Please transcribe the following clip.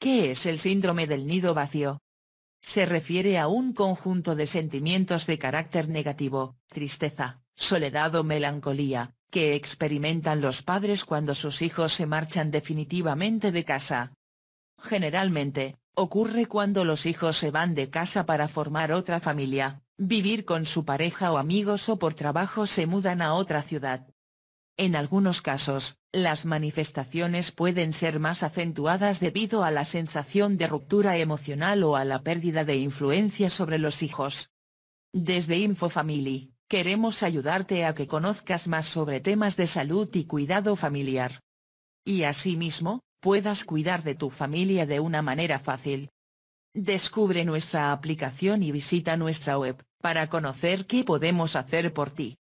¿Qué es el síndrome del nido vacío? Se refiere a un conjunto de sentimientos de carácter negativo, tristeza, soledad o melancolía, que experimentan los padres cuando sus hijos se marchan definitivamente de casa. Generalmente, ocurre cuando los hijos se van de casa para formar otra familia, vivir con su pareja o amigos o por trabajo se mudan a otra ciudad. En algunos casos, las manifestaciones pueden ser más acentuadas debido a la sensación de ruptura emocional o a la pérdida de influencia sobre los hijos. Desde InfoFamily, queremos ayudarte a que conozcas más sobre temas de salud y cuidado familiar. Y asimismo, puedas cuidar de tu familia de una manera fácil. Descubre nuestra aplicación y visita nuestra web, para conocer qué podemos hacer por ti.